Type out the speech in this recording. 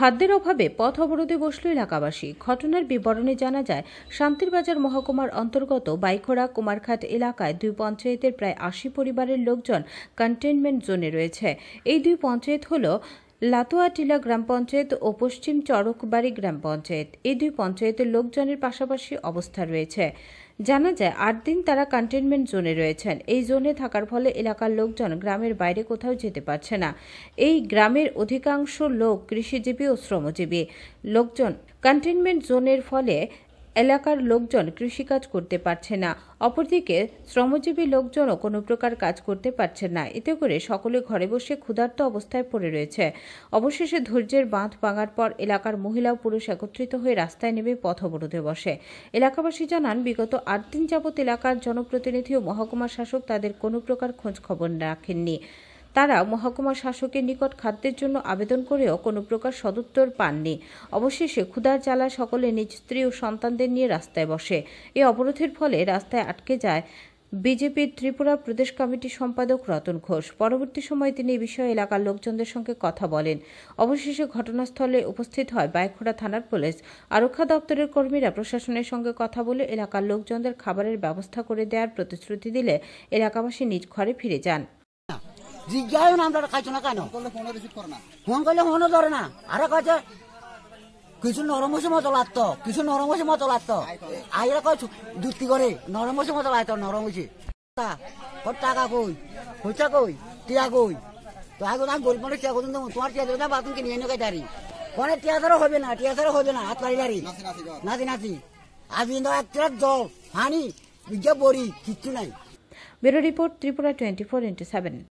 খাদ্যের অভাবে পথ অবরোধে বসল এলাকাবাসী ঘটনার বিবরণে জানা যায় শান্তিরবাজার মহকুমার অন্তর্গত বাইখোড়া কুমারঘাট এলাকায় দুই পঞ্চায়েতের প্রায় আশি পরিবারের লোকজন কন্টেনমেন্ট জোনে রয়েছে এই দুই পঞ্চায়েত হল লাতোয়াটিলা গ্রাম পঞ্চায়েত ও পশ্চিম চড়কবাড়ি গ্রাম পঞ্চায়েত এই দুই পঞ্চায়েতের লোকজনের পাশাপাশি অবস্থা রয়েছে জানা যায় আট দিন তারা কন্টেনমেন্ট জোনে রয়েছেন এই জোনে থাকার ফলে এলাকার লোকজন গ্রামের বাইরে কোথাও যেতে পারছে না এই গ্রামের অধিকাংশ লোক কৃষিজীবী ও শ্রমজীবী লোকজন কন্টেনমেন্ট জোনের ফলে এলাকার লোকজন কৃষিকাজ করতে পারছে না অপরদিকে শ্রমজীবী লোকজনও কোনো প্রকার কাজ করতে পারছে না এতে করে সকলে ঘরে বসে ক্ষুধার্ত অবস্থায় পড়ে রয়েছে অবশেষে ধৈর্যের বাঁধ ভাঙার পর এলাকার মহিলা পুরুষ একত্রিত হয়ে রাস্তায় নেমে পথ অবরোধে বসে এলাকাবাসী জানান বিগত আট দিন যাবৎ এলাকার জনপ্রতিনিধি ও মহকুমা শাসক তাদের কোনো প্রকার খোঁজ খবর রাখেননি তারা মহকুমা শাসকের নিকট খাদ্যের জন্য আবেদন করেও কোনো প্রকার সদুত্তর পাননি অবশেষে ক্ষুধার জ্বালা সকলে নিজ স্ত্রী ও সন্তানদের নিয়ে রাস্তায় বসে এ অবরোধের ফলে রাস্তায় আটকে যায় বিজেপির ত্রিপুরা প্রদেশ কমিটির সম্পাদক রতন ঘোষ পরবর্তী সময়ে তিনি এই বিষয়ে এলাকার লোকজনদের সঙ্গে কথা বলেন অবশেষে ঘটনাস্থলে উপস্থিত হয় বাইখোড়া থানার পুলিশ আরক্ষা দপ্তরের কর্মীরা প্রশাসনের সঙ্গে কথা বলে এলাকার লোকজনদের খাবারের ব্যবস্থা করে দেওয়ার প্রতিশ্রুতি দিলে এলাকাবাসী নিজ ঘরে ফিরে যান জিজ্ঞাসা নামটা খাইছো না কেন ফোন করলে ফোনও ধরে না আরে কাছে কিছু নরম হয়েছে মতো লাগত কিছু নরম হয়েছে মতো লাগত আইরা কয় দুটি করে নরম হয়েছে মতো লাগত নরম হয়েছে টাকা কই হইচা কই টিয়া কই তো আগে আমি গরিব মানুষ টিয়া করতাম তোমার টিয়া ধরে বাথরুম কিনে এনে দাঁড়ি কোনে টিয়া ধরো হবে না টিয়া ধরো হবে না হাত পাড়ি দাঁড়ি নাতি নাতি আজ কিন্তু এক জল হানি বিজ্ঞা বড়ি কিচ্ছু নাই bureau report Tripura twenty four into seven